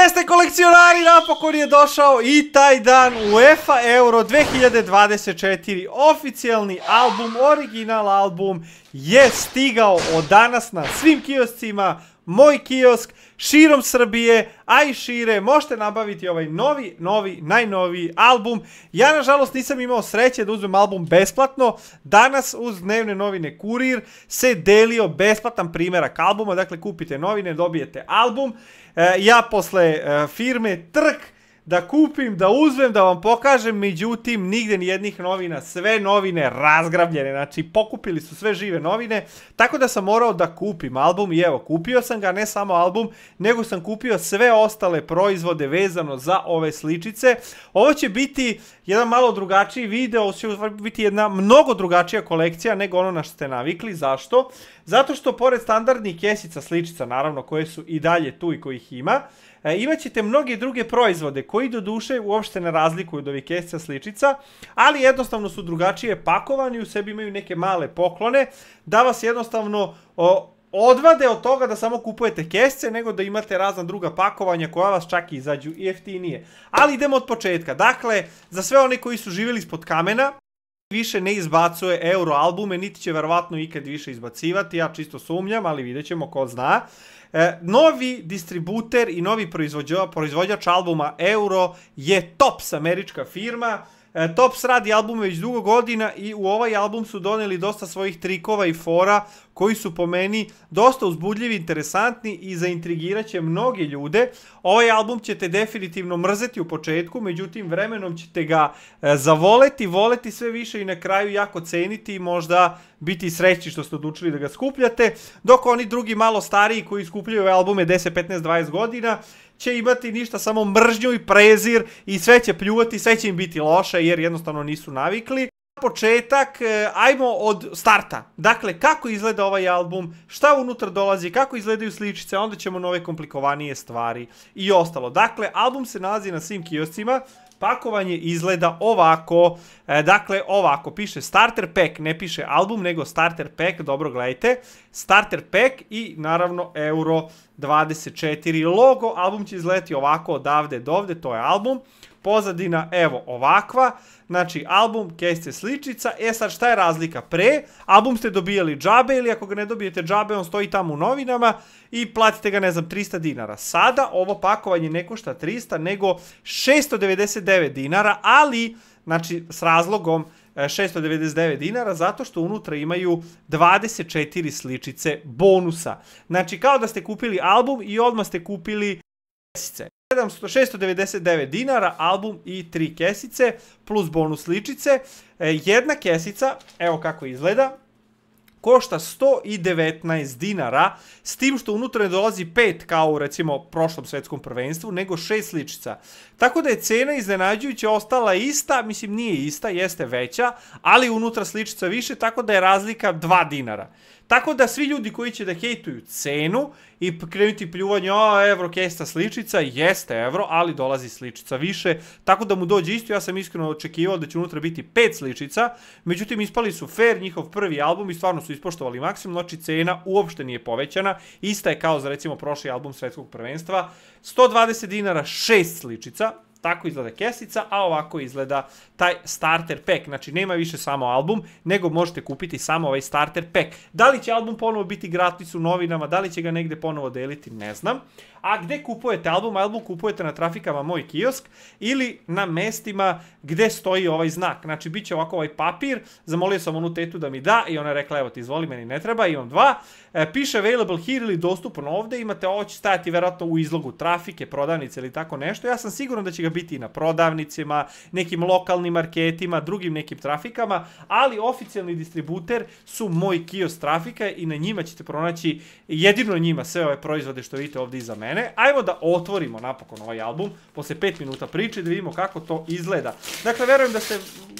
Gde ste kolekcionari? Napokon je došao i taj dan UEFA Euro 2024. Oficijalni album, original album je stigao od danas na svim kioscima moj kiosk, širom Srbije, a i šire, možete nabaviti ovaj novi, novi, najnoviji album. Ja, nažalost, nisam imao sreće da uzmem album besplatno. Danas uz dnevne novine Kurir se delio besplatan primerak albuma, dakle kupite novine, dobijete album. E, ja posle e, firme Trk, da kupim, da uzmem, da vam pokažem, međutim, nigde ni jednih novina, sve novine razgrabljene, znači pokupili su sve žive novine, tako da sam morao da kupim album i evo, kupio sam ga, ne samo album, nego sam kupio sve ostale proizvode vezano za ove sličice. Ovo će biti jedan malo drugačiji video, ovo će biti jedna mnogo drugačija kolekcija nego ono na što ste navikli, zašto? Zato što pored standardnih kesica sličica, naravno, koje su i dalje tu i kojih ima, E, imaćete mnoge druge proizvode koji do duše uopšte ne razlikuju od ovih kesca sličica, ali jednostavno su drugačije pakovani, u sebi imaju neke male poklone, da vas jednostavno o, odvade od toga da samo kupujete kesce, nego da imate razna druga pakovanja koja vas čak i izađu i jeftinije. Ali idemo od početka. Dakle, za sve one koji su živjeli ispod kamena, više ne izbacuje euro albume, niti će verovatno ikad više izbacivati, ja čisto sumnjam, ali vidjet ćemo ko zna. E, novi distributer i novi proizvođač albuma Euro je Tops američka firma E, Tops radi album već dugo godina i u ovaj album su doneli dosta svojih trikova i fora koji su po meni dosta uzbudljivi, interesantni i zaintrigiraće mnoge ljude. Ovaj album ćete definitivno mrzeti u početku, međutim vremenom ćete ga e, zavoleti, voleti sve više i na kraju jako ceniti i možda biti sreći što ste odlučili da ga skupljate, dok oni drugi malo stariji koji skupljaju ove albume 10, 15, 20 godina će imati ništa, samo mržnju i prezir i sve će pljuvati, sve će im biti loše jer jednostavno nisu navikli. Na početak, e, ajmo od starta. Dakle, kako izgleda ovaj album, šta unutar dolazi, kako izgledaju sličice, onda ćemo nove komplikovanije stvari i ostalo. Dakle, album se nalazi na svim kioscima, pakovanje izgleda ovako, e, dakle ovako, piše starter pack, ne piše album, nego starter pack, dobro gledajte, starter pack i naravno euro 24 logo. Album će izleti ovako odavde do ovde, to je album. Pozadina, evo, ovakva. Znači, album, keste sličica. E sad, šta je razlika pre? Album ste dobijali džabe ili ako ga ne dobijete džabe, on stoji tamo u novinama i platite ga, ne znam, 300 dinara. Sada ovo pakovanje ne košta 300, nego 699 dinara, ali, znači, s razlogom 699 e, dinara zato što unutra imaju 24 sličice bonusa. Znači kao da ste kupili album i odmah ste kupili kesice. 699 dinara, album i 3 kesice plus bonus sličice. E, jedna kesica, evo kako izgleda, košta 119 dinara, s tim što unutra ne dolazi pet kao u recimo prošlom svetskom prvenstvu, nego šest sličica. Tako da je cena iznenađujuće ostala ista, mislim nije ista, jeste veća, ali unutra sličica više, tako da je razlika 2 dinara. Tako da svi ljudi koji će da hejtuju cenu i krenuti pljuvanje, o, evro kesta sličica, jeste evro, ali dolazi sličica više, tako da mu dođe isto, ja sam iskreno očekivao da će unutra biti pet sličica, međutim ispali su fair njihov prvi album i stvarno su ispoštovali maksimum, znači cena uopšte nije povećana, ista je kao za recimo prošli album svetskog prvenstva, 120 dinara šest sličica, tako izgleda kesica, a ovako izgleda taj starter pack. Znači, nema više samo album, nego možete kupiti samo ovaj starter pack. Da li će album ponovo biti gratis u novinama, da li će ga negde ponovo deliti, ne znam. A gde kupujete album? Album kupujete na trafikama Moj kiosk ili na mestima gde stoji ovaj znak. Znači, bit će ovako ovaj papir, zamolio sam onu tetu da mi da i ona rekla, evo ti izvoli, meni ne treba, imam dva. E, piše available here ili dostupan ovde, imate, ovo će stajati verovatno u izlogu trafike, prodavnice ili tako nešto. Ja sam siguran da će ga biti i na prodavnicima, nekim lokalnim lokalnim marketima, drugim nekim trafikama, ali oficijalni distributer su moj kios trafika i na njima ćete pronaći jedino njima sve ove proizvode što vidite ovde iza mene. Ajmo da otvorimo napokon ovaj album, posle 5 minuta priče, da vidimo kako to izgleda. Dakle, verujem da ste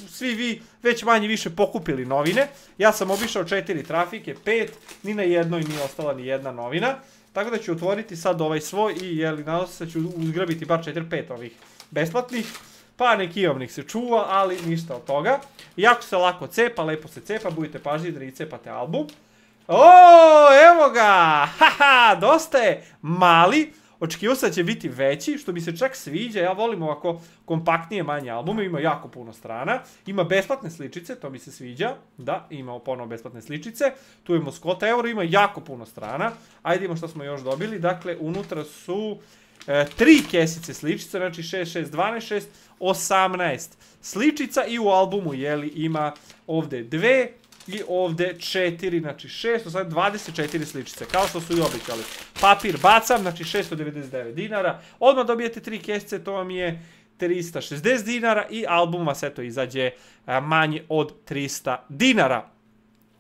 svi vi već manje više pokupili novine. Ja sam obišao četiri trafike, pet, ni na jednoj nije ostala ni jedna novina. Tako da ću otvoriti sad ovaj svoj i jeli, nadam se da ću uzgrabiti bar 4-5 ovih besplatnih. Pa neki ovnik se čuva, ali ništa od toga. Jako se lako cepa, lepo se cepa, budite pažljivi da ne cepate album. O, evo ga! Haha, dosta je mali. Očekivao sam da će biti veći, što mi se čak sviđa. Ja volim ovako kompaktnije manje albume, ima jako puno strana. Ima besplatne sličice, to mi se sviđa. Da, ima ponovo besplatne sličice. Tu je Moskota Euro, ima jako puno strana. Ajde ima što smo još dobili. Dakle, unutra su... Uh, e, tri kesice sličica, znači 6, 6, 12, 6, 18 sličica i u albumu jeli, ima ovde dve i ovde četiri, znači 6, sad 24 sličice, kao što su i običali. Papir bacam, znači 699 dinara, odmah dobijete tri kesice, to vam je 360 dinara i album vas eto izađe e, manje od 300 dinara.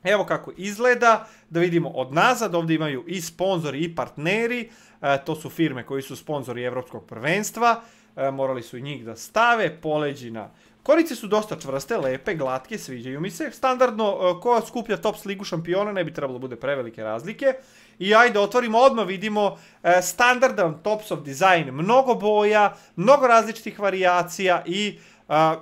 Evo kako izgleda, da vidimo od nazad, ovdje imaju i sponzori i partneri, E, to su firme koji su sponzori Evropskog prvenstva, e, morali su i njih da stave, poleđina. Korice su dosta čvrste, lepe, glatke, sviđaju mi se. Standardno, e, ko skuplja Tops ligu šampiona ne bi trebalo da bude prevelike razlike. I ajde, otvorimo, odmah vidimo standardan Tops of Design. Mnogo boja, mnogo različitih varijacija i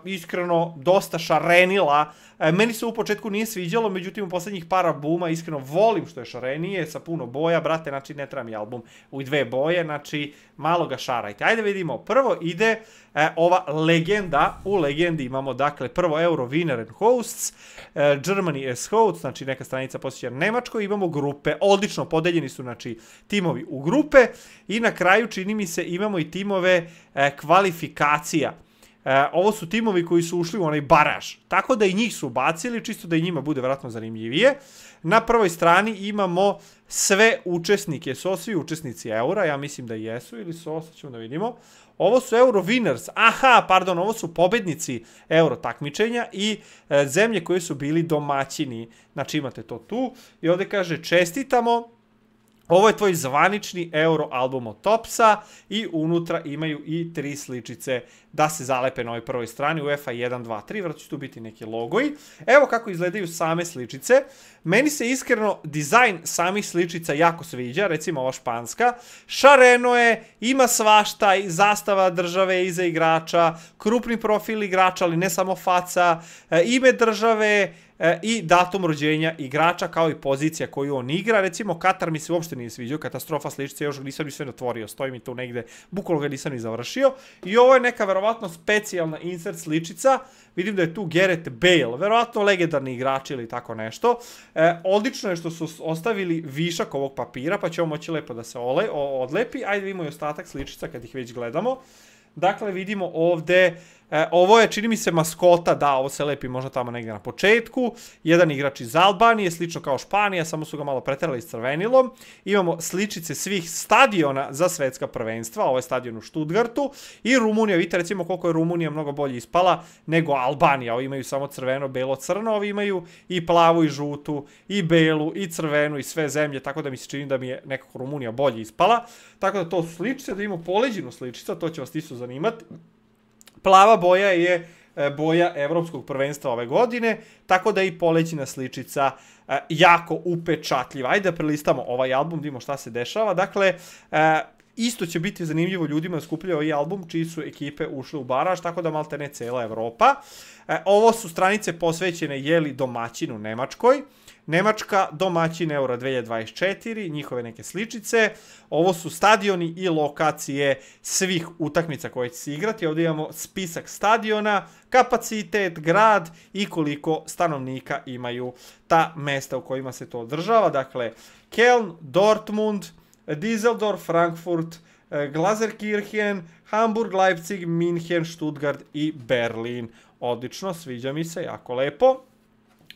iskreno dosta šarenila. E, meni se u početku nije sviđalo, međutim u poslednjih par buma iskreno volim što je šarenije, sa puno boja, brate, znači ne treba mi album u dve boje, znači malo ga šarajte. Ajde vidimo, prvo ide e, ova legenda, u legendi imamo dakle prvo Euro Winner and Hosts, e, Germany as Hosts, znači neka stranica posjeća Nemačkoj, imamo grupe, odlično podeljeni su znači timovi u grupe i na kraju čini mi se imamo i timove e, kvalifikacija. E, ovo su timovi koji su ušli u onaj baraž. Tako da i njih su bacili, čisto da i njima bude vratno zanimljivije. Na prvoj strani imamo sve učesnike. Su svi učesnici eura, ja mislim da jesu ili su, sad ćemo da vidimo. Ovo su Euro winners, aha, pardon, ovo su pobednici Euro takmičenja i e, zemlje koje su bili domaćini. Znači imate to tu i ovde kaže čestitamo Ovo je tvoj zvanični euro album od Topsa i unutra imaju i tri sličice da se zalepe na ovoj prvoj strani UEFA 1, 2, 3, vrlo će tu biti neki logoji. Evo kako izgledaju same sličice. Meni se iskreno dizajn samih sličica jako sviđa, recimo ova španska. Šareno je, ima svašta, zastava države iza igrača, krupni profil igrača, ali ne samo faca, e, ime države, e, i datum rođenja igrača kao i pozicija koju on igra. Recimo, Katar mi se uopšte nije sviđao, katastrofa sličice, još nisam ni sve otvorio, stoji mi tu negde, bukvalno ga nisam ni završio. I ovo je neka verovatno specijalna insert sličica, vidim da je tu Gareth Bale, verovatno legendarni igrač ili tako nešto. E, odlično je što su ostavili višak ovog papira, pa će ovo moći lepo da se ole, o, odlepi. Ajde vidimo i ostatak sličica kad ih već gledamo. Dakle, vidimo ovde E, ovo je, čini mi se, maskota, da, ovo se lepi možda tamo negde na početku. Jedan igrač iz Albanije, slično kao Španija, samo su ga malo preterali s crvenilom. Imamo sličice svih stadiona za svetska prvenstva, ovo je stadion u Štutgartu. I Rumunija, vidite recimo koliko je Rumunija mnogo bolje ispala nego Albanija. Ovi imaju samo crveno, belo, crno, ovi imaju i plavu i žutu, i belu, i crvenu, i sve zemlje, tako da mi se čini da mi je nekako Rumunija bolje ispala. Tako da to su sličice, da imamo poleđinu sličica, to će vas isto zanimati. Plava boja je e, boja evropskog prvenstva ove godine, tako da je i polećina sličica e, jako upečatljiva. Ajde da prelistamo ovaj album, da vidimo šta se dešava. Dakle, e, isto će biti zanimljivo ljudima da skupljaju ovaj album čiji su ekipe ušle u baraž, tako da malte ne cela Evropa. Ovo su stranice posvećene jeli domaćinu Nemačkoj. Nemačka, domaćin Euro 2024, njihove neke sličice. Ovo su stadioni i lokacije svih utakmica koje će se igrati. Ovdje imamo spisak stadiona, kapacitet, grad i koliko stanovnika imaju ta mesta u kojima se to održava. Dakle, Keln, Dortmund, Düsseldorf, Frankfurt, eh, Glazerkirchen, Hamburg, Leipzig, München, Stuttgart i Berlin. Odlično, sviđa mi se, jako lepo.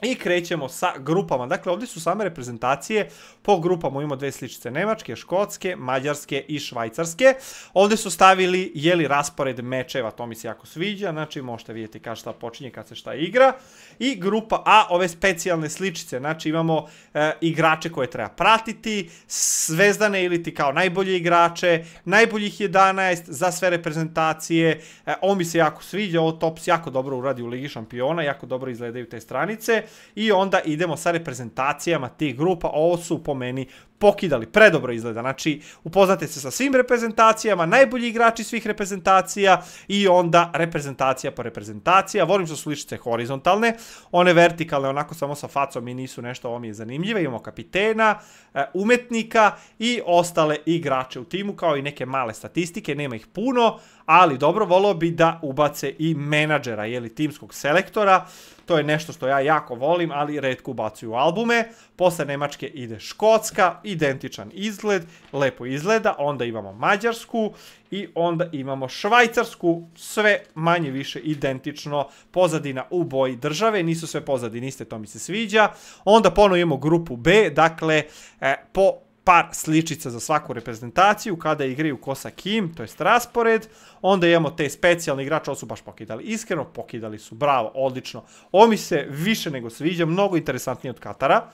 I krećemo sa grupama. Dakle, ovdje su same reprezentacije. Po grupama imamo dve sličice Nemačke, Škotske, Mađarske i Švajcarske. Ovdje su stavili, jeli, raspored mečeva. To mi se jako sviđa. Znači, možete vidjeti kad šta počinje, kad se šta igra. I grupa A, ove specijalne sličice. Znači, imamo e, igrače koje treba pratiti, zvezdane ili ti kao najbolje igrače, najboljih 11 za sve reprezentacije. E, ovo mi se jako sviđa. Ovo Tops jako dobro uradi u Ligi šampiona. Jako dobro izgledaju te stranice i onda idemo sa reprezentacijama tih grupa. Ovo su po meni pokidali, predobro izgleda. Znači, upoznate se sa svim reprezentacijama, najbolji igrači svih reprezentacija i onda reprezentacija po reprezentacija. Volim što su ličice horizontalne, one vertikalne, onako samo sa facom i nisu nešto, ovo mi je zanimljivo. Imamo kapitena, e, umetnika i ostale igrače u timu, kao i neke male statistike, nema ih puno, ali dobro, volio bi da ubace i menadžera, jeli timskog selektora, to je nešto što ja jako volim, ali redko ubacuju albume. Posle Nemačke ide Škotska i identičan izgled, lepo izgleda, onda imamo Mađarsku i onda imamo Švajcarsku, sve manje više identično, pozadina u boji države, nisu sve pozadine iste, to mi se sviđa. Onda ponovno imamo grupu B, dakle, e, po par sličica za svaku reprezentaciju, kada igraju ko sa kim, to jest raspored, onda imamo te specijalne igrače, ovo su baš pokidali, iskreno pokidali su, bravo, odlično, ovo mi se više nego sviđa, mnogo interesantnije od Katara,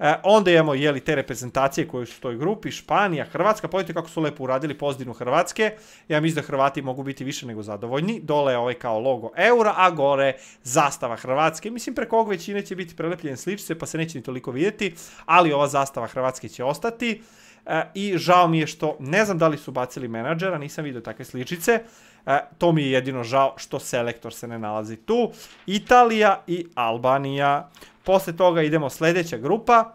E, onda imamo jeli, te reprezentacije koje su u toj grupi, Španija, Hrvatska, pogledajte kako su lepo uradili pozdinu Hrvatske, ja mislim da Hrvati mogu biti više nego zadovoljni, dole je ovaj kao logo eura, a gore zastava Hrvatske, mislim preko ovog većine će biti prelepljen sličice pa se neće ni toliko vidjeti, ali ova zastava Hrvatske će ostati e, i žao mi je što ne znam da li su bacili menadžera, nisam vidio takve sličice, E, to mi je jedino žao što selektor se ne nalazi tu. Italija i Albanija. Posle toga idemo sledeća grupa.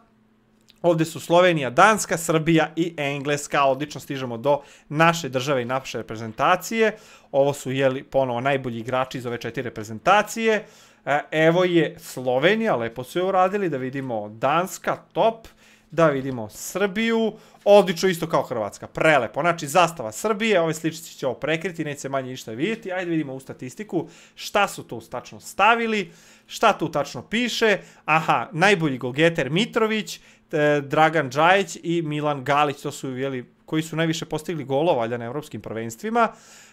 Ovde su Slovenija, Danska, Srbija i Engleska. Odlično stižemo do naše države i naše reprezentacije. Ovo su jeli ponovo najbolji igrači iz ove četiri reprezentacije. E, evo je Slovenija, lepo su je uradili, da vidimo Danska, top. Top da vidimo Srbiju, odlično isto kao Hrvatska, prelepo, znači zastava Srbije, ove sličice će ovo prekriti, neće se manje ništa vidjeti, ajde vidimo u statistiku šta su tu tačno stavili, šta tu tačno piše, aha, najbolji golgeter Mitrović, e, Dragan Đajić i Milan Galić, to su jeli, koji su najviše postigli golova na evropskim prvenstvima,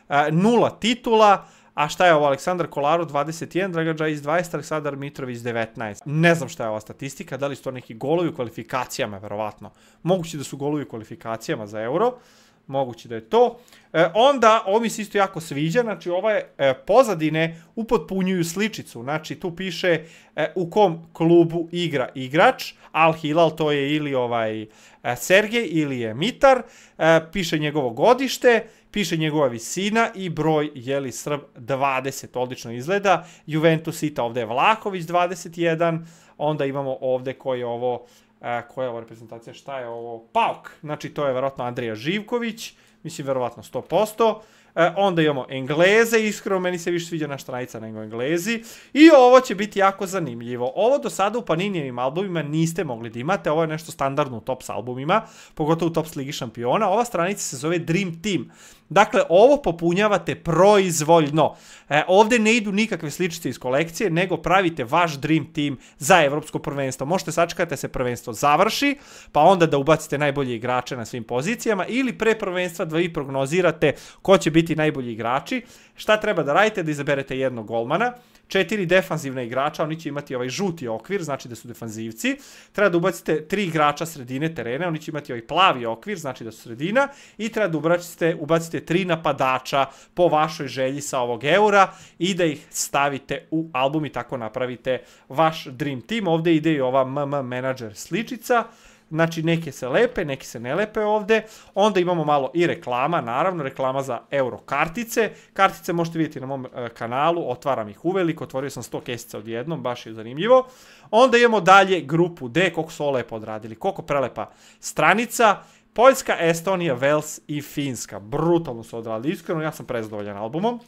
e, nula titula, A šta je ovo? Aleksandar Kolarov 21, Dragan Džajić 20, Aleksandar Mitrović 19. Ne znam šta je ova statistika, da li su to neki golovi u kvalifikacijama, verovatno. Moguće da su golovi u kvalifikacijama za euro. Uh, moguće da je to. E, onda, ovo mi se isto jako sviđa, znači ove e, pozadine upotpunjuju sličicu, znači tu piše e, u kom klubu igra igrač, Al Hilal to je ili ovaj e, Sergej ili je Mitar, e, piše njegovo godište, piše njegova visina i broj jeli Srb 20, odlično izgleda, Juventus Ita ovde je Vlahović 21, onda imamo ovde koji je ovo A, e, koja je ova reprezentacija, šta je ovo? Pauk, znači to je verovatno Andrija Živković, mislim verovatno 100%. E, onda imamo Engleze, iskreno meni se više sviđa naš stranica nego Englezi. I ovo će biti jako zanimljivo. Ovo do sada u Paninijevim albumima niste mogli da imate, ovo je nešto standardno u Tops albumima, pogotovo u Tops Ligi šampiona. Ova stranica se zove Dream Team. Dakle, ovo popunjavate proizvoljno. E, ovde ne idu nikakve sličice iz kolekcije, nego pravite vaš dream team za evropsko prvenstvo. Možete sačekati da se prvenstvo završi, pa onda da ubacite najbolje igrače na svim pozicijama ili pre prvenstva da vi prognozirate ko će biti najbolji igrači. Šta treba da radite? Da izaberete jednog golmana, četiri defanzivna igrača, oni će imati ovaj žuti okvir, znači da su defanzivci. Treba da ubacite tri igrača sredine terena, oni će imati ovaj plavi okvir, znači da su sredina. I treba da ubacite, ubacite tri napadača po vašoj želji sa ovog eura i da ih stavite u album i tako napravite vaš dream team. Ovde ide i ova MM menadžer sličica. Znači, neke se lepe, neke se ne lepe ovde. Onda imamo malo i reklama, naravno, reklama za euro kartice. Kartice možete vidjeti na mom e, kanalu, otvaram ih uveliko, otvorio sam 100 kesica odjednom, baš je zanimljivo. Onda imamo dalje grupu D, koliko su ovo lepo odradili, koliko prelepa stranica. Poljska, Estonija, Vels i Finska. Brutalno su odradili, iskreno, ja sam prezadovoljan albumom.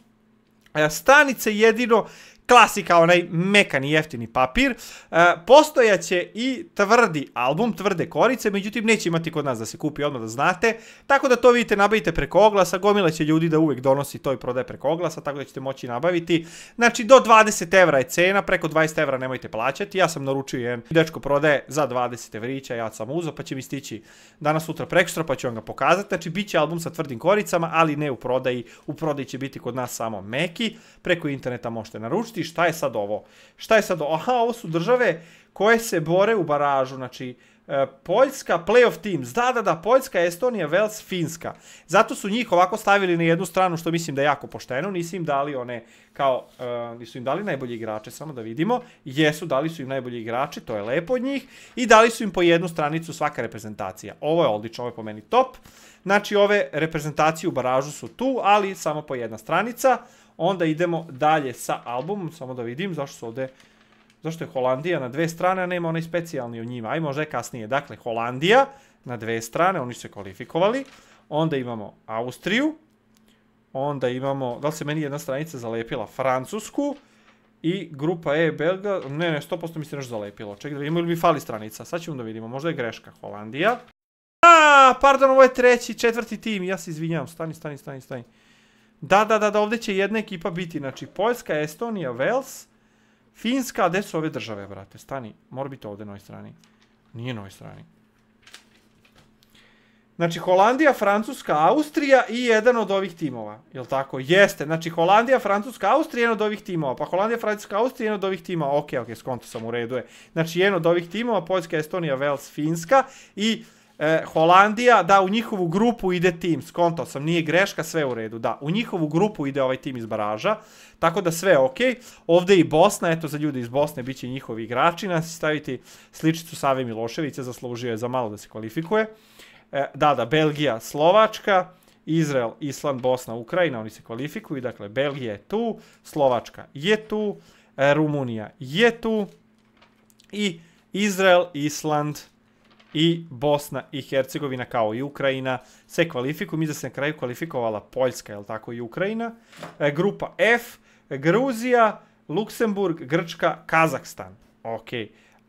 E, stanice jedino klasika, onaj mekani jeftini papir. E, postojaće i tvrdi album, tvrde korice, međutim neće imati kod nas da se kupi odmah da znate. Tako da to vidite, nabavite preko oglasa, gomila će ljudi da uvek donosi to i prodaje preko oglasa, tako da ćete moći nabaviti. Znači do 20 evra je cena, preko 20 evra nemojte plaćati. Ja sam naručio jedan dečko prodaje za 20 evrića, ja sam uzo, pa će mi stići danas, sutra, prekstra pa ću vam ga pokazati. Znači bit će album sa tvrdim koricama, ali ne u prodaji. U prodaji će biti kod nas samo meki, preko interneta možete naručiti pusti šta je sad ovo. Šta je sad ovo? Aha, ovo su države koje se bore u baražu. Znači, e, Poljska, playoff teams, da, da, da, Poljska, Estonija, Vels, Finska. Zato su njih ovako stavili na jednu stranu, što mislim da je jako pošteno, nisu im dali one, kao, uh, nisu im dali najbolji igrače, samo da vidimo, jesu, dali su im najbolji igrači, to je lepo od njih, i dali su im po jednu stranicu svaka reprezentacija. Ovo je odlično, ovo je po meni top. Znači, ove reprezentacije u baražu su tu, ali samo po jedna stranica. Uh, Onda idemo dalje sa albumom, samo da vidim zašto su ovde... Zašto je Holandija na dve strane, a nema onaj specijalni u njima? Aj, možda je kasnije. Dakle, Holandija na dve strane, oni su se kvalifikovali. Onda imamo Austriju. Onda imamo, da li se meni jedna stranica zalepila? Francusku. I grupa E, Belga, ne, ne, 100% mi se nešto zalepilo. Čekaj da vidimo ili mi fali stranica. Sad ćemo da vidimo, možda je greška. Holandija. A, pardon, ovo je treći, četvrti tim. Ja se izvinjam, stani, stani, stani, stani. Da, da, da, da, ovde će jedna ekipa biti, znači, Poljska, Estonija, Wales, Finska, a gde su ove države, brate? Stani, mora biti ovde na ovoj strani. Nije na ovoj strani. Znači, Holandija, Francuska, Austrija i jedan od ovih timova. Jel tako? Jeste. Znači, Holandija, Francuska, Austrija, jedan od ovih timova. Pa Holandija, Francuska, Austrija, jedan od ovih timova. Okej, okay, okej, okay, skonto sam u redu je. Znači, jedan od ovih timova, Poljska, Estonija, Wales, Finska i e, Holandija, da u njihovu grupu ide tim, skontao sam, nije greška, sve u redu, da, u njihovu grupu ide ovaj tim iz baraža, tako da sve okay. ovde i Bosna, eto za ljude iz Bosne bit će njihovi igrači, nas staviti sličicu Save Miloševića, zaslužio je za malo da se kvalifikuje, e, da, da, Belgija, Slovačka, Izrael, Island, Bosna, Ukrajina, oni se kvalifikuju, dakle, Belgija je tu, Slovačka je tu, e, Rumunija je tu i Izrael, Island, Bosna, i Bosna i Hercegovina kao i Ukrajina se kvalifikuju. Mi da se na kraju kvalifikovala Poljska, jel tako, i Ukrajina. E, grupa F, Gruzija, Luksemburg, Grčka, Kazakstan. Ok.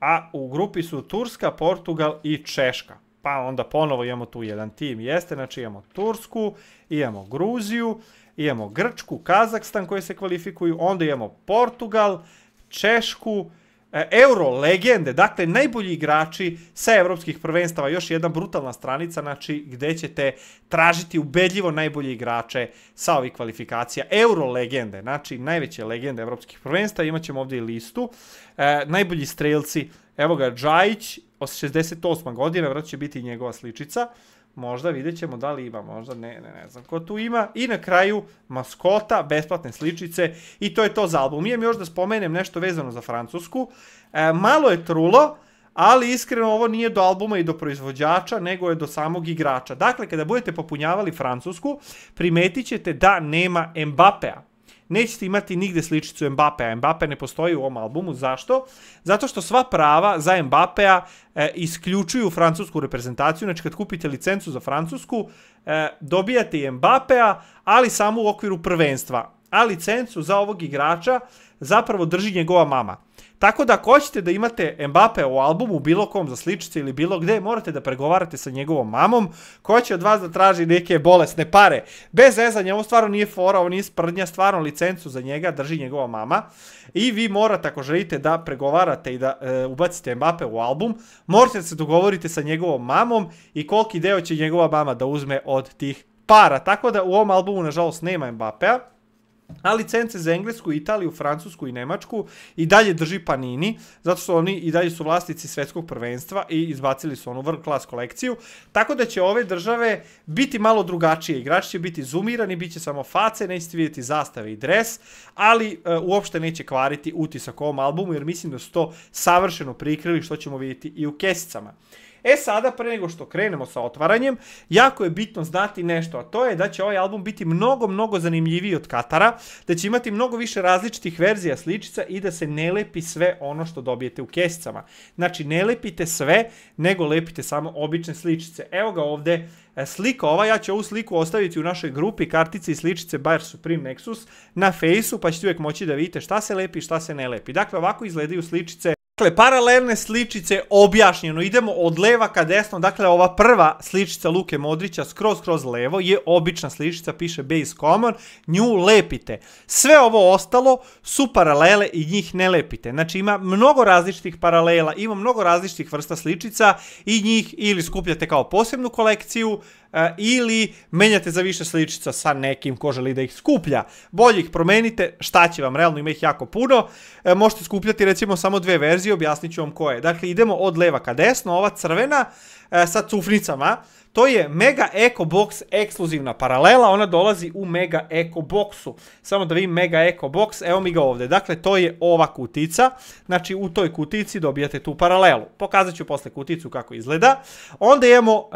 A u grupi su Turska, Portugal i Češka. Pa onda ponovo imamo tu jedan tim, jeste, znači imamo Tursku, imamo Gruziju, imamo Grčku, Kazakstan koji se kvalifikuju, onda imamo Portugal, Češku, Češku, E, Euro legende, dakle najbolji igrači sa evropskih prvenstava, još jedna brutalna stranica, znači gde ćete tražiti ubedljivo najbolje igrače sa ovih kvalifikacija. Euro legende, znači najveće legende evropskih prvenstava, imaćemo ovdje i listu. E, najbolji strelci, evo ga, Džajić, 68. godina, vrat će biti njegova sličica. Možda vidjet ćemo da li ima, možda ne, ne, ne znam ko tu ima. I na kraju maskota, besplatne sličice i to je to za album. Imam još da spomenem nešto vezano za Francusku. E, malo je trulo, ali iskreno ovo nije do albuma i do proizvođača, nego je do samog igrača. Dakle, kada budete popunjavali Francusku, primetit ćete da nema Mbappea nećete imati nigde sličicu Mbappe-a. Mbappe ne postoji u ovom albumu. Zašto? Zato što sva prava za Mbappe-a e, isključuju francusku reprezentaciju. Znači kad kupite licencu za francusku, e, dobijate i Mbappe-a, ali samo u okviru prvenstva. A licencu za ovog igrača zapravo drži njegova mama. Tako da ako hoćete da imate Mbappe u albumu, bilo kom za sličice ili bilo gde, morate da pregovarate sa njegovom mamom, koja će od vas da traži neke bolesne pare. Bez ezanja, ovo stvarno nije fora, ovo nije sprdnja, stvarno licencu za njega drži njegova mama. I vi morate, ako želite da pregovarate i da e, ubacite Mbappe u album, morate da se dogovorite sa njegovom mamom i koliki deo će njegova mama da uzme od tih para. Tako da u ovom albumu, nažalost, nema Mbappea. A licence za Englesku, Italiju, Francusku i Nemačku i dalje drži Panini, zato što oni i dalje su vlasnici svetskog prvenstva i izbacili su onu world class kolekciju. Tako da će ove države biti malo drugačije. Igrači će biti zoomirani, bit će samo face, nećete vidjeti zastave i dres, ali e, uopšte neće kvariti utisak ovom albumu, jer mislim da su to savršeno prikrili, što ćemo vidjeti i u kesicama. E sada, pre nego što krenemo sa otvaranjem, jako je bitno znati nešto, a to je da će ovaj album biti mnogo, mnogo zanimljiviji od Katara, da će imati mnogo više različitih verzija sličica i da se ne lepi sve ono što dobijete u kesicama. Znači, ne lepite sve, nego lepite samo obične sličice. Evo ga ovde, e, slika ova, ja ću ovu sliku ostaviti u našoj grupi kartice i sličice Bayer Supreme Nexus na fejsu, pa ćete uvek moći da vidite šta se lepi i šta se ne lepi. Dakle, ovako izgledaju sličice Dakle, paralelne sličice objašnjeno. Idemo od leva ka desno. Dakle, ova prva sličica Luke Modrića, skroz, skroz levo, je obična sličica, piše base common. Nju lepite. Sve ovo ostalo su paralele i njih ne lepite. Znači, ima mnogo različitih paralela, ima mnogo različitih vrsta sličica i njih ili skupljate kao posebnu kolekciju, E, ili menjate za više sličica sa nekim ko želi da ih skuplja. Bolje ih promenite, šta će vam, realno ima ih jako puno. E, možete skupljati recimo samo dve verzije, objasnit ću vam koje. Dakle, idemo od leva ka desno, ova crvena e, sa cufnicama, to je Mega Eco Box ekskluzivna paralela, ona dolazi u Mega Eco Boxu. Samo da vidim Mega Eco Box, evo mi ga ovde. Dakle, to je ova kutica, znači u toj kutici dobijate tu paralelu. Pokazat ću posle kuticu kako izgleda. Onda imamo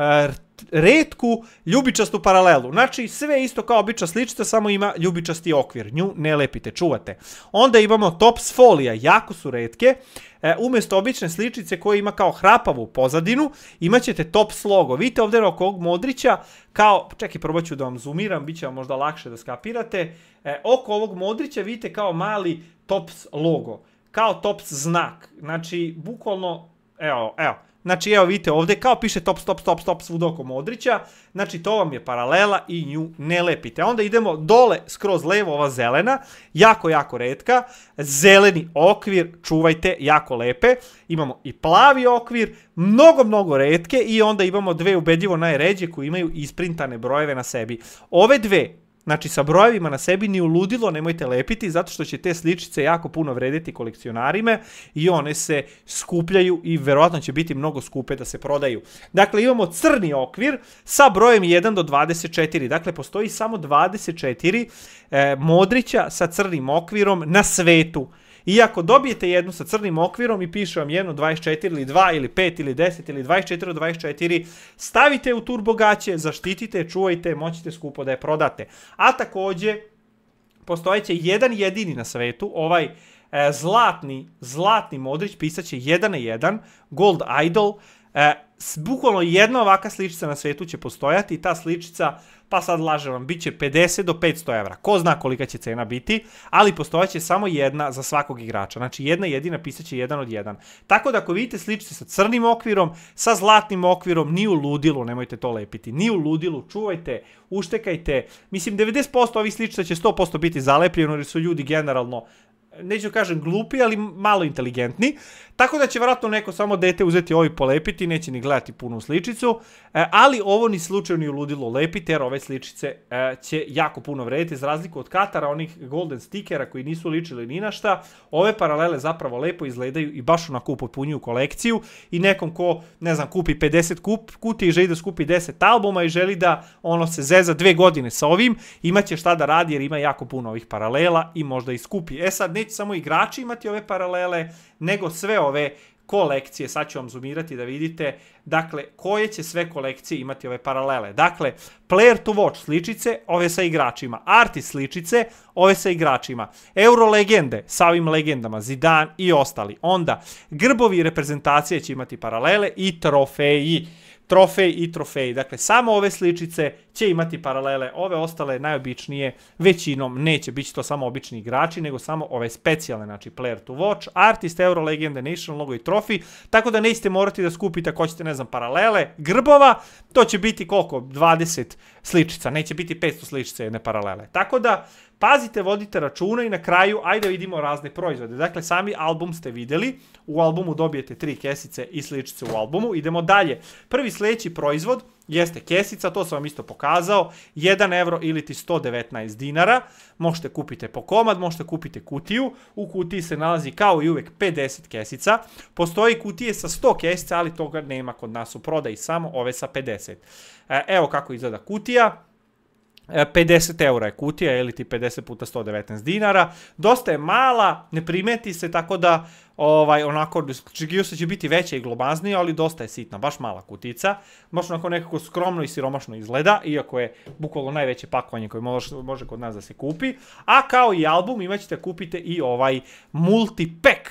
redku ljubičastu paralelu. Znači, sve isto kao obična sličica, samo ima ljubičasti okvir. Nju ne lepite, čuvate. Onda imamo tops folija, jako su redke. E, umjesto obične sličice koja ima kao hrapavu pozadinu, imat ćete tops logo. Vidite ovdje oko ovog Modrića, kao, čekaj, probat ću da vam zoomiram, bit će vam možda lakše da skapirate. E, oko ovog Modrića vidite kao mali tops logo, kao tops znak. Znači, bukvalno, evo, evo, Znači evo vidite ovde, kao piše top stop stop stop svud oko Modrića. Znači to vam je paralela i nju ne lepite. Onda idemo dole skroz levo ova zelena. Jako jako redka. Zeleni okvir čuvajte jako lepe. Imamo i plavi okvir. Mnogo mnogo redke i onda imamo dve ubedljivo najređe koje imaju isprintane brojeve na sebi. Ove dve Znači, sa brojevima na sebi ni uludilo nemojte lepiti, zato što će te sličice jako puno vrediti kolekcionarime i one se skupljaju i verovatno će biti mnogo skupe da se prodaju. Dakle, imamo crni okvir sa brojem 1 do 24. Dakle, postoji samo 24 e, eh, Modrića sa crnim okvirom na svetu. I ako dobijete jednu sa crnim okvirom i piše vam jedno 24 ili 2 ili 5 ili 10 ili 24 24, stavite u turbo gaće, zaštitite, čuvajte, moćete skupo da je prodate. A takođe, postojeće jedan jedini na svetu, ovaj e, zlatni, zlatni Modrić, pisaće 1 na 1, Gold Idol, E, bukvalno jedna ovaka sličica na svetu će postojati i ta sličica, pa sad lažem vam, bit će 50 do 500 evra. Ko zna kolika će cena biti, ali postojaće samo jedna za svakog igrača. Znači jedna jedina pisaće jedan od jedan. Tako da ako vidite sličice sa crnim okvirom, sa zlatnim okvirom, ni u ludilu, nemojte to lepiti, ni u ludilu, čuvajte, uštekajte. Mislim, 90% ovih sličica će 100% biti zalepljeno jer su ljudi generalno neću kažem glupi, ali malo inteligentni. Tako da će vjerojatno neko samo dete uzeti ovo i polepiti, neće ni gledati punu sličicu, e, ali ovo ni slučajno ni ludilo lepiti, jer ove sličice e, će jako puno vrediti, za razliku od Katara, onih golden stikera koji nisu ličili ni na šta, ove paralele zapravo lepo izgledaju i baš onako upotpunjuju kolekciju i nekom ko, ne znam, kupi 50 kup, kuti i želi da skupi 10 albuma i želi da ono se zeza dve godine sa ovim, imaće šta da radi jer ima jako puno ovih paralela i možda i skupi. E sad, ne neće samo igrači imati ove paralele, nego sve ove kolekcije, sad ću vam zoomirati da vidite, dakle, koje će sve kolekcije imati ove paralele. Dakle, player to watch sličice, ove sa igračima, artist sličice, ove sa igračima, euro legende sa ovim legendama, Zidane i ostali. Onda, grbovi reprezentacije će imati paralele i trofeji trofej i trofej. Dakle, samo ove sličice će imati paralele, ove ostale najobičnije većinom neće, biti to samo obični igrači, nego samo ove specijalne, znači player to watch, artist, euro, legende, national logo i trofi, tako da nećete morati da skupite ako ćete, ne znam, paralele, grbova, to će biti koliko? 20 sličica, neće biti 500 sličica jedne paralele. Tako da, Pazite, vodite računa i na kraju ajde da vidimo razne proizvode. Dakle, sami album ste videli, u albumu dobijete tri kesice i sličice u albumu. Idemo dalje. Prvi sljedeći proizvod jeste kesica, to sam vam isto pokazao, 1 euro ili ti 119 dinara, možete kupite po komad, možete kupite kutiju, u kutiji se nalazi kao i uvek 50 kesica, postoji kutije sa 100 kesica, ali toga nema kod nas u prodaji, samo ove sa 50. E, evo kako izgleda kutija, 50 e, eura je kutija, ili ti 50 puta 119 dinara. Dosta je mala, ne primeti se, tako da ovaj, onako, Čigiosa da će biti veća i glomaznija, ali dosta je sitna, baš mala kutica. Baš onako nekako skromno i siromašno izgleda, iako je bukvalno najveće pakovanje koje može, može kod nas da se kupi. A kao i album imat ćete da kupite i ovaj multipack.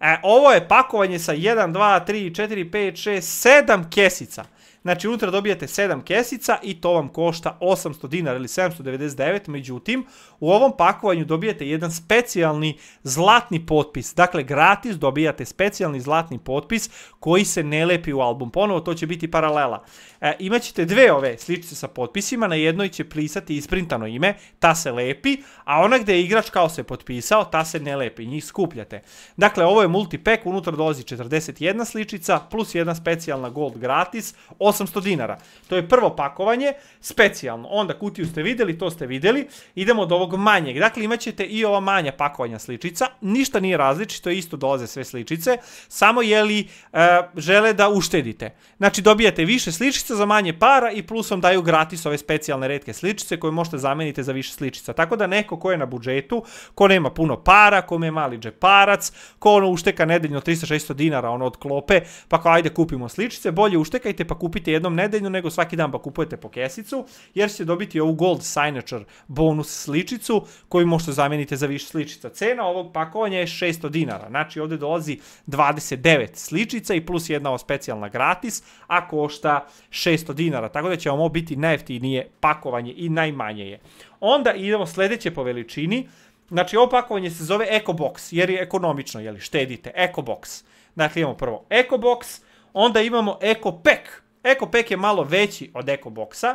E, ovo je pakovanje sa 1, 2, 3, 4, 5, 6, 7 kesica. Znači, unutra dobijete 7 kesica i to vam košta 800 dinara ili 799, međutim, u ovom pakovanju dobijete jedan specijalni zlatni potpis. Dakle, gratis dobijate specijalni zlatni potpis koji se ne lepi u album. Ponovo, to će biti paralela. E, imaćete dve ove sličice sa potpisima, na jednoj će plisati isprintano ime, ta se lepi, a ona gde je igrač kao se potpisao, ta se ne lepi, njih skupljate. Dakle, ovo je multipack, unutra dolazi 41 sličica, plus jedna specijalna gold gratis, 800 dinara. To je prvo pakovanje, specijalno. Onda kutiju ste videli, to ste videli. Idemo do ovog manjeg. Dakle, imat ćete i ova manja pakovanja sličica. Ništa nije različito, isto dolaze sve sličice. Samo je li e, žele da uštedite. Znači, dobijate više sličica za manje para i plus vam daju gratis ove specijalne redke sličice koje možete zameniti za više sličica. Tako da neko ko je na budžetu, ko nema puno para, ko je mali džeparac, ko ono ušteka nedeljno 300-600 dinara ono od klope, pa kao ajde kupimo sličice, bolje uštekajte pa kupite kupite jednom nedeljno, nego svaki dan pa kupujete po kesicu, jer ćete dobiti ovu Gold Signature bonus sličicu koju možete zameniti za više sličica. Cena ovog pakovanja je 600 dinara, znači ovde dolazi 29 sličica i plus jedna ova specijalna gratis, a košta 600 dinara, tako da će vam ovo biti najeftinije pakovanje i najmanje je. Onda idemo sledeće po veličini, Znači, ovo pakovanje se zove EcoBox, jer je ekonomično, jeli, štedite, EcoBox. Dakle, imamo prvo EcoBox, onda imamo EcoPack, Eko Pack je malo veći od Eko Boxa,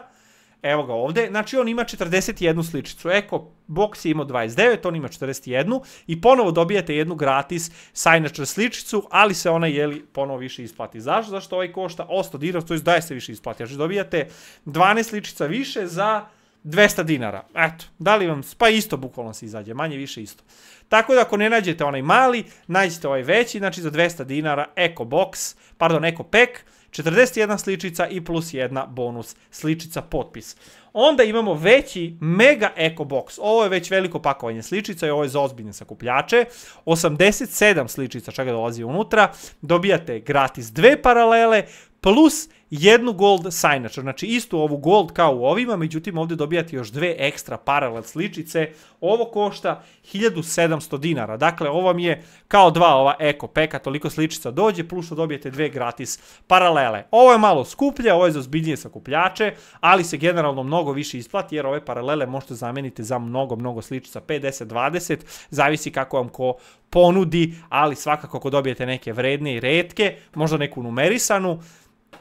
evo ga ovde, znači on ima 41 sličicu, Eko Box je imao 29, on ima 41 i ponovo dobijate jednu gratis signature sličicu, ali se ona jeli ponovo više isplati. Zašto? Zašto ovaj košta 100 dinara, to je daje se više isplati, znači dobijate 12 sličica više za 200 dinara. Eto, da li vam, pa isto bukvalno se izađe, manje više isto. Tako da ako ne nađete onaj mali, nađete ovaj veći, znači za 200 dinara Eco Box, pardon, Eco Pack, 41 sličica i plus jedna bonus sličica potpis. Onda imamo veći Mega Eco Box. Ovo je već veliko pakovanje sličica i ovo je za ozbiljne sakupljače. 87 sličica čega dolazi unutra. Dobijate gratis dve paralele plus jednu gold signature, znači istu ovu gold kao u ovima, međutim ovde dobijate još dve ekstra paralel sličice, ovo košta 1700 dinara, dakle ovo vam je kao dva ova eko peka, toliko sličica dođe, plus što dobijete dve gratis paralele. Ovo je malo skuplje, ovo je za ozbiljnije sakupljače, ali se generalno mnogo više isplati, jer ove paralele možete zameniti za mnogo, mnogo sličica, 50, 20, zavisi kako vam ko ponudi, ali svakako ako dobijete neke vredne i redke, možda neku numerisanu,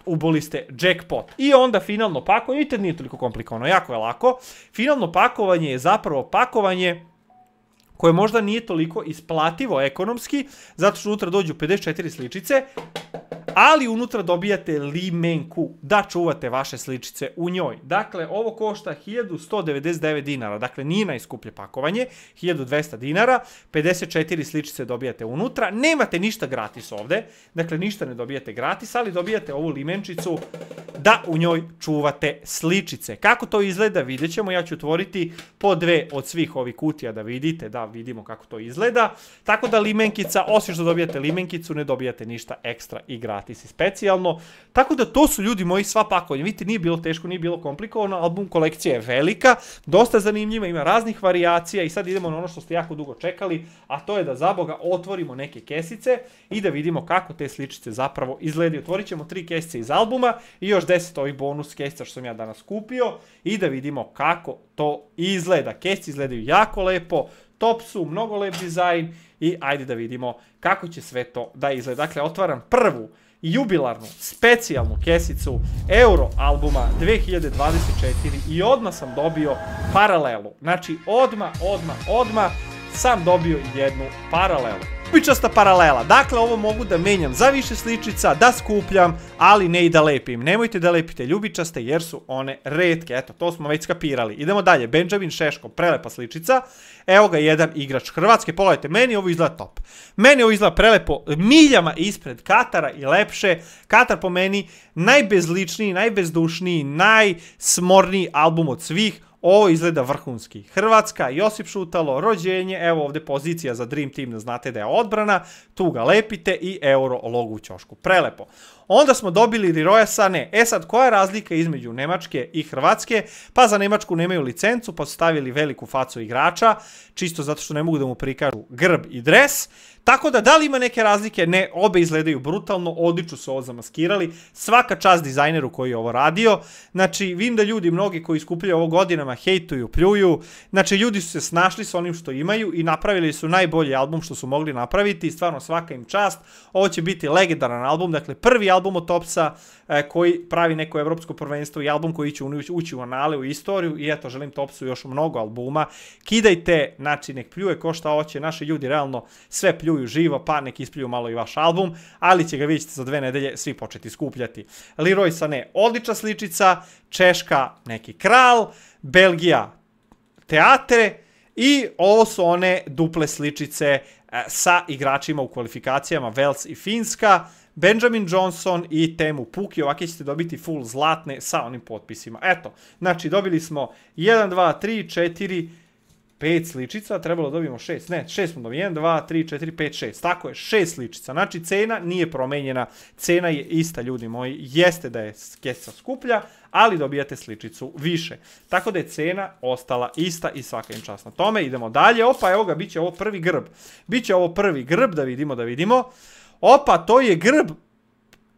uboli ste jackpot. I onda finalno pakovanje, vidite nije toliko komplikovano, jako je lako. Finalno pakovanje je zapravo pakovanje koje možda nije toliko isplativo ekonomski, zato što unutra dođu 54 sličice, ali unutra dobijate limenku da čuvate vaše sličice u njoj. Dakle, ovo košta 1199 dinara, dakle nije najskuplje pakovanje, 1200 dinara, 54 sličice dobijate unutra, nemate ništa gratis ovde, dakle ništa ne dobijate gratis, ali dobijate ovu limenčicu da u njoj čuvate sličice. Kako to izgleda vidjet ćemo, ja ću otvoriti po dve od svih ovih kutija da vidite, da vidimo kako to izgleda, tako da limenkica, osim što dobijate limenkicu, ne dobijate ništa ekstra i gratis ti si specijalno. Tako da to su ljudi moji sva pakovanja. Vidite, nije bilo teško, nije bilo komplikovano. Album kolekcija je velika, dosta zanimljiva, ima raznih varijacija i sad idemo na ono što ste jako dugo čekali, a to je da za Boga otvorimo neke kesice i da vidimo kako te sličice zapravo izgledaju. Otvorit ćemo tri kesice iz albuma i još deset ovih bonus kesica što sam ja danas kupio i da vidimo kako to izgleda. Kesice izgledaju jako lepo, top su, mnogo lep dizajn i ajde da vidimo kako će sve to da izgleda. Dakle, otvaram prvu jubilarnu, specijalnu kesicu Euro albuma 2024 i odmah sam dobio paralelu. Znači, odmah, odmah, odmah sam dobio jednu paralelu kupičasta paralela. Dakle, ovo mogu da menjam za više sličica, da skupljam, ali ne i da lepim. Nemojte da lepite ljubičaste jer su one redke. Eto, to smo već skapirali. Idemo dalje. Benjamin Šeško, prelepa sličica. Evo ga jedan igrač Hrvatske. Pogledajte, meni ovo izgleda top. Meni ovo izgleda prelepo miljama ispred Katara i lepše. Katar po meni najbezličniji, najbezdušniji, najsmorniji album od svih Ovo izgleda vrhunski. Hrvatska, Josip Šutalo, rođenje, evo ovde pozicija za Dream Team, da znate da je odbrana, tu ga lepite i euro logu u ćošku. Prelepo onda smo dobili Riroja Sane. E sad, koja je razlika između Nemačke i Hrvatske? Pa za Nemačku nemaju licencu, pa su stavili veliku facu igrača, čisto zato što ne mogu da mu prikažu grb i dres. Tako da, da li ima neke razlike? Ne, obe izgledaju brutalno, odlično su ovo zamaskirali. Svaka čast dizajneru koji je ovo radio. Znači, vidim da ljudi, mnogi koji skupljaju ovo godinama, hejtuju, pljuju. Znači, ljudi su se snašli sa onim što imaju i napravili su najbolji album što su mogli napraviti. Stvarno, svaka im čast. Ovo će biti legendaran album, dakle, prvi album album od Topsa e, koji pravi neko evropsko prvenstvo i album koji će ući u anale, u istoriju i eto, želim Topsu još mnogo albuma. Kidajte, znači nek pljuje ko šta hoće, naši ljudi realno sve pljuju živo, pa nek ispljuju malo i vaš album, ali će ga vidjeti za dve nedelje svi početi skupljati. Leroy Sané, odlična sličica, Češka neki kral, Belgija teatre i ovo su one duple sličice e, sa igračima u kvalifikacijama Vels i Finska. Benjamin Johnson i Temu Puki, ovakve ćete dobiti full zlatne sa onim potpisima. Eto, znači dobili smo 1, 2, 3, 4, 5 sličica, trebalo da dobijemo 6, ne, 6 smo dobili, 1, 2, 3, 4, 5, 6, tako je, 6 sličica, znači cena nije promenjena, cena je ista, ljudi moji, jeste da je kesa skuplja, ali dobijate sličicu više, tako da je cena ostala ista i svaka im čast na tome, idemo dalje, opa, evo ga, bit će ovo prvi grb, bit će ovo prvi grb, da vidimo, da vidimo, Opa, to je grb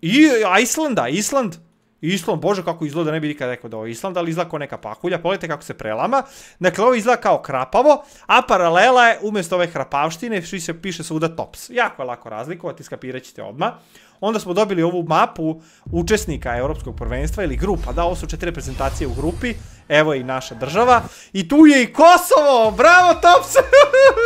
I, Islanda, Island. Island, bože kako izgleda, ne bi nikad rekao da ovo je Island, ali izgleda kao neka pahulja, pogledajte kako se prelama. Dakle, ovo izgleda kao krapavo, a paralela je umjesto ove hrapavštine, svi se piše svuda tops. Jako je lako razlikovati, skapirat ćete odmah. Onda smo dobili ovu mapu učesnika Europskog prvenstva ili grupa, da, ovo su četiri prezentacije u grupi, evo je i naša država. I tu je i Kosovo, bravo Tops!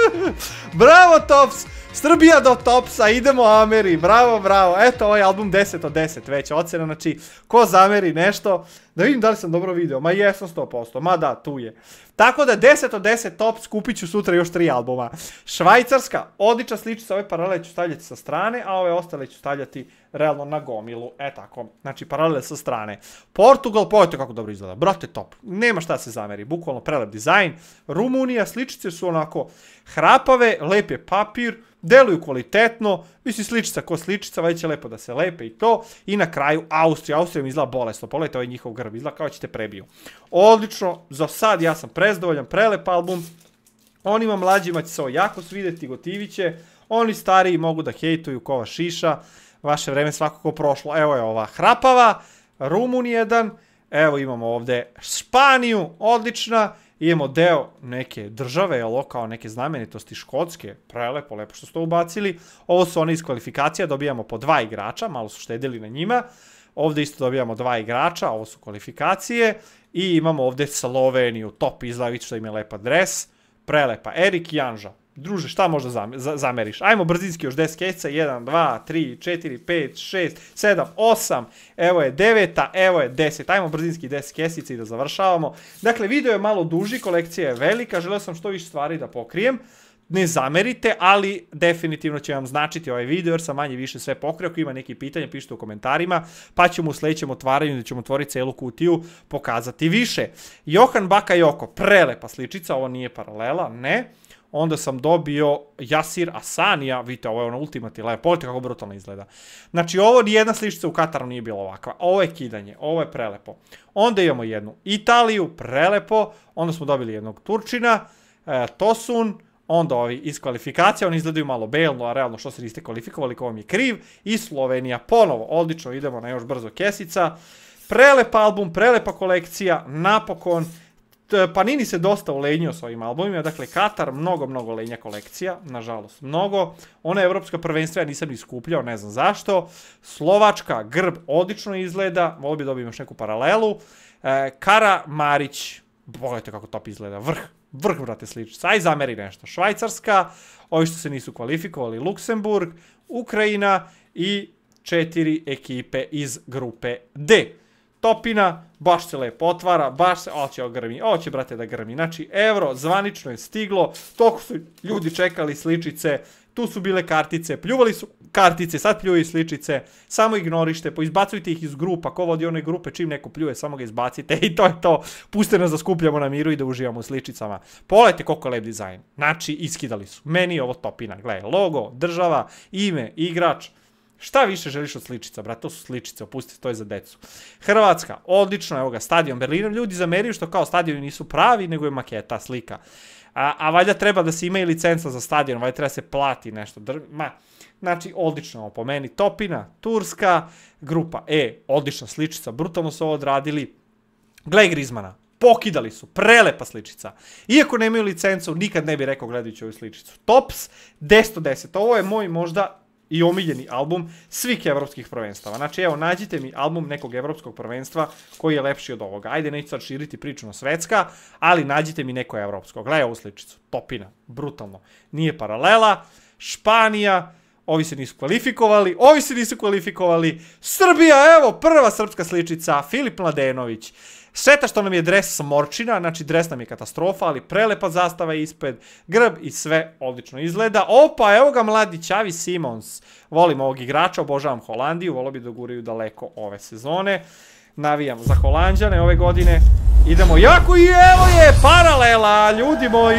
bravo Tops! Srbija do topsa, idemo Ameri, bravo, bravo. Eto, ovaj album 10 od 10 već ocena, znači, ko zameri nešto, da vidim da li sam dobro video, ma jesam 100%, ma da, tu je. Tako da 10 od 10 top, skupit ću sutra još tri albuma. Švajcarska, odlična sličica, ove paralele ću stavljati sa strane, a ove ostale ću stavljati realno na gomilu. E tako, znači paralele sa strane. Portugal, pogledajte pa kako dobro izgleda. Brate, top. Nema šta se zameri. Bukvalno prelep dizajn. Rumunija, sličice su onako hrapave, lep je papir, deluju kvalitetno, mislim sličica ko sličica, već će lepo da se lepe i to. I na kraju Austrija, Austrija mi izgleda bolesno, pogledajte ovaj njihov grb, izgleda kao da ćete prebiju. Odlično, za sad ja sam prezdovoljan, prelep album, onima mlađima će se ovo jako svideti, gotiviće, oni stariji mogu da hejtuju kova šiša, Vaše vreme svakako prošlo. Evo je ova hrapava. Rumun jedan. Evo imamo ovde Španiju. Odlična. Imamo deo neke države, jel, kao neke znamenitosti škotske, prelepo, lepo što ste ubacili. Ovo su one iz kvalifikacija, dobijamo po dva igrača, malo su štedili na njima. Ovde isto dobijamo dva igrača, ovo su kvalifikacije. I imamo ovde Sloveniju, top izlavić što im je lepa dres. Prelepa, Erik Janža, druže, šta možda zameriš? Ajmo brzinski još 10 kejca, 1, 2, 3, 4, 5, 6, 7, 8, evo je 9, evo je 10. Ajmo brzinski 10 kesica i da završavamo. Dakle, video je malo duži, kolekcija je velika, želeo sam što više stvari da pokrijem. Ne zamerite, ali definitivno će vam značiti ovaj video jer sam manje više sve pokrio. Ako ima neki pitanja, pišite u komentarima, pa ćemo u sledećem otvaranju, da ćemo otvoriti celu kutiju, pokazati više. Johan Baka Joko, prelepa sličica, ovo nije paralela, ne onda sam dobio Jasir Asanija, vidite, ovo je ono ultimati level, pogledajte kako brutalno izgleda. Znači, ovo nijedna sličica u Kataru nije bila ovakva, ovo je kidanje, ovo je prelepo. Onda imamo jednu Italiju, prelepo, onda smo dobili jednog Turčina, e, Tosun, onda ovi iz kvalifikacija, oni izgledaju malo belno, a realno što se niste kvalifikovali, ko vam je kriv, i Slovenija ponovo, odlično, idemo na još brzo kesica, prelep album, prelepa kolekcija, napokon, E, Panini se dosta ulenio s ovim albumima, dakle Katar, mnogo, mnogo lenja kolekcija, nažalost, mnogo. Ona je evropska prvenstva, ja nisam ni skupljao, ne znam zašto. Slovačka, grb odlično izgleda, volio bi da dobijem još neku paralelu. E, Kara Marić, pogledajte kako top izgleda, vrh, vrh, brate, slič. Aj zameri nešto. Švajcarska, ovi što se nisu kvalifikovali, Luksemburg, Ukrajina i četiri ekipe iz grupe D topina, baš se lepo otvara, baš se, ovo će ogrmi, ovo će brate da grmi. Znači, evro zvanično je stiglo, toliko su ljudi čekali sličice, tu su bile kartice, pljuvali su kartice, sad i sličice, samo ignorište, poizbacujte ih iz grupa, ko vodi one grupe, čim neko pljuje, samo ga izbacite i to je to. Puste nas da skupljamo na miru i da uživamo u sličicama. Pogledajte koliko je lep dizajn. Znači, iskidali su. Meni je ovo topina. Gledaj, logo, država, ime, igrač, Šta više želiš od sličica, brate? To su sličice, opustite, to je za decu. Hrvatska, odlično, evo ga, stadion Berlina. Ljudi zameriju što kao stadioni nisu pravi, nego je maketa, slika. A, a valjda treba da se ima i licenca za stadion, valjda treba da se plati nešto. Dr ma, znači, odlično ovo po meni. Topina, Turska, grupa E, odlična sličica, brutalno su ovo odradili. Gle Grizmana, pokidali su, prelepa sličica. Iako nemaju licencu, nikad ne bi rekao gledajući ovu sličicu. Tops, 10 10. Ovo je moj možda i omiljeni album svih evropskih prvenstava. Znači, evo, nađite mi album nekog evropskog prvenstva koji je lepši od ovoga. Ajde, neću sad širiti priču na svetska, ali nađite mi neko evropsko. Gledaj ovu sličicu, topina, brutalno. Nije paralela, Španija, ovi se nisu kvalifikovali, ovi se nisu kvalifikovali, Srbija, evo, prva srpska sličica, Filip Mladenović. Šteta što nam je dres Morčina, znači dres nam je katastrofa, ali prelepa zastava ispred, grb i sve odlično izgleda. Opa, evo ga mladi Čavi Simons. Volim ovog igrača, obožavam Holandiju, volio bi da guraju daleko ove sezone. Navijam za Holandjane ove godine. Idemo jako i evo je paralela, ljudi moji,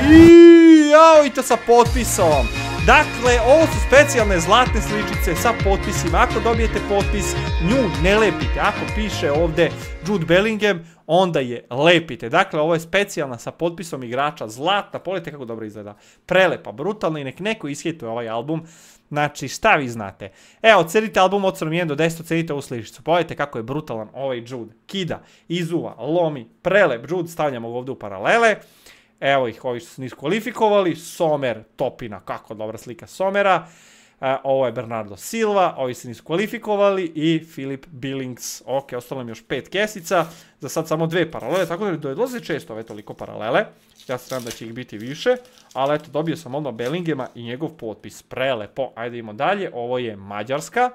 jao i to sa potpisom. Dakle, ovo su specijalne zlatne sličice sa potpisima. Ako dobijete potpis, nju ne lepite. Ako piše ovde Jude Bellingham, onda je lepite. Dakle, ovo je specijalna sa potpisom igrača, zlatna, pogledajte kako dobro izgleda. Prelepa, brutalna i nek neko ishituje ovaj album. Znači, šta vi znate? Evo, cenite album od 1 do 10, cenite ovu sličicu. Pogledajte kako je brutalan ovaj Jude. Kida, izuva, lomi, prelep Jude, stavljamo ga ovde u paralele. Evo ih, ovi što su niskvalifikovali. Somer, Topina, kako dobra slika Somera. E, ovo je Bernardo Silva, ovi se niskvalifikovali i Filip Billings. Ok, ostalo nam još pet kesica, za sad samo dve paralele, tako da dolaze često ove toliko paralele. Ja se da će ih biti više, ali eto, dobio sam odmah Bellingema i njegov potpis. Prelepo, ajde idemo dalje, ovo je Mađarska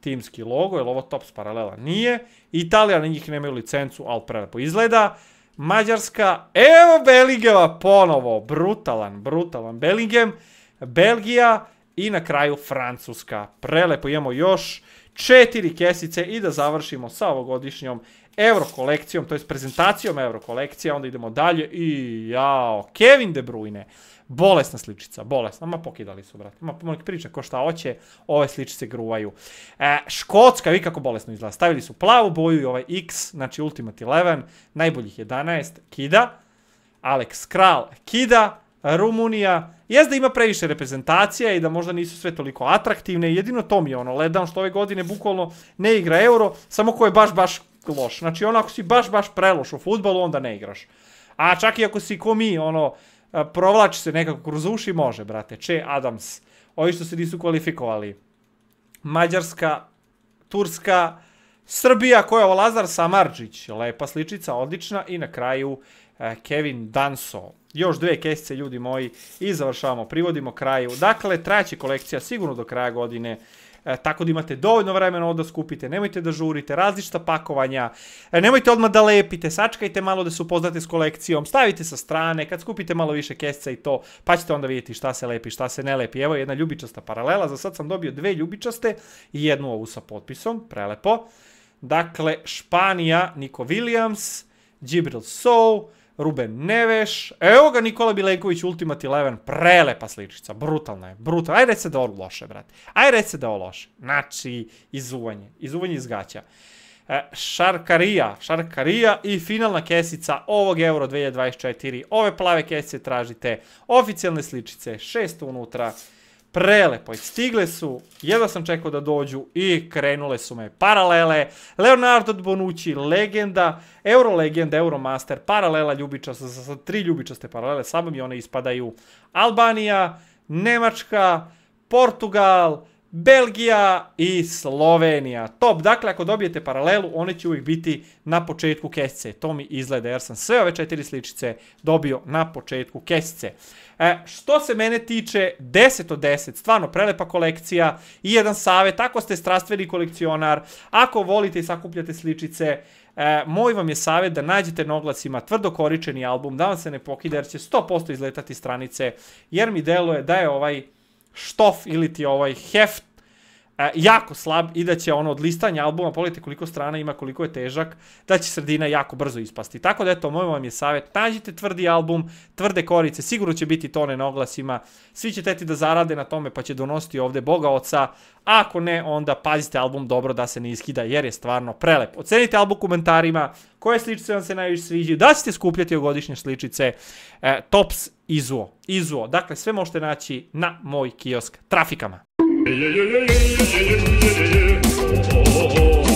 timski logo, jer ovo Tops paralela nije. Italija, na njih nemaju licencu, ali prelepo izgleda. Mađarska, evo Bellingema ponovo, brutalan, brutalan Bellingem, Belgija i na kraju Francuska. Prelepo imamo još četiri kesice i da završimo sa ovogodišnjom eurokolekcijom, to je prezentacijom eurokolekcije, onda idemo dalje i jao, Kevin De Bruyne. Bolesna sličica, bolesna. Ma pokidali su, brate. Ma pomolik priča ko šta hoće, ove sličice gruvaju. E, škotska, vi kako bolesno izgleda. Stavili su plavu boju i ovaj X, znači Ultimate 11, najboljih 11, kida. Alex Kral kida, Rumunija, jes da ima previše reprezentacija i da možda nisu sve toliko atraktivne, jedino to mi je ono, ledam što ove godine bukvalno ne igra euro, samo ko je baš baš loš. Znači onako si baš baš preloš u futbolu, onda ne igraš. A čak i ako si ko mi, ono, provlači se nekako kroz uši, može, brate. Che Adams. Ovi što se nisu kvalifikovali. Mađarska, Turska, Srbija koja je Lazar Samarđić. Lepa sličica, odlična. I na kraju e, Kevin Danso. Još dve kesice, ljudi moji, i završavamo, privodimo kraju. Dakle, traće kolekcija sigurno do kraja godine e, tako da imate dovoljno vremena da skupite, nemojte da žurite, različita pakovanja, e, nemojte odmah da lepite, sačkajte malo da se upoznate s kolekcijom, stavite sa strane, kad skupite malo više kesca i to, pa ćete onda vidjeti šta se lepi, šta se ne lepi. Evo jedna ljubičasta paralela, za sad sam dobio dve ljubičaste i jednu ovu sa potpisom, prelepo. Dakle, Španija, Nico Williams, Gibril Soul, Ruben Neveš. Evo ga Nikola Bileković, Ultimate Eleven. Prelepa sličica, brutalna je, brutalna. Ajde reci se da ovo loše, brate. Ajde reci da ovo loše. Znači, izuvanje, izuvanje iz gaća. E, šarkarija, šarkarija i finalna kesica ovog Euro 2024. Ove plave kesice tražite, oficijalne sličice, šest unutra, prelepo i stigle su, jedva sam čekao da dođu i krenule su me paralele. Leonardo Bonucci, legenda, eurolegenda, euromaster, paralela ljubičasta, sa tri ljubičaste paralele, samo mi one ispadaju. Albanija, Nemačka, Portugal, Belgija i Slovenija. Top, dakle, ako dobijete paralelu, one će uvijek biti na početku kesce. To mi izgleda, jer sam sve ove četiri sličice dobio na početku kesce. E, što se mene tiče, 10 od 10, stvarno prelepa kolekcija i jedan savjet, ako ste strastveni kolekcionar, ako volite i sakupljate sličice, E, moj vam je savjet da nađete na oglasima tvrdo tvrdokoričeni album, da vam se ne pokida jer će 100% izletati stranice, jer mi deluje da je ovaj štof ili ti ovaj heft e, jako slab i da će ono od listanja albuma, pogledajte koliko strana ima, koliko je težak, da će sredina jako brzo ispasti. Tako da eto, moj vam je savjet, nađite tvrdi album, tvrde korice, sigurno će biti tone na oglasima, svi će teti da zarade na tome pa će donositi ovde Boga oca, a ako ne, onda pazite album dobro da se ne iskida jer je stvarno prelep. Ocenite album komentarima, koje sličice vam se najviše sviđaju, da ćete skupljati godišnje sličice, e, tops Izuo. Izuo. Dakle, sve možete naći na moj kiosk trafikama. Je, je, je, je, je, je, je, je, je, je,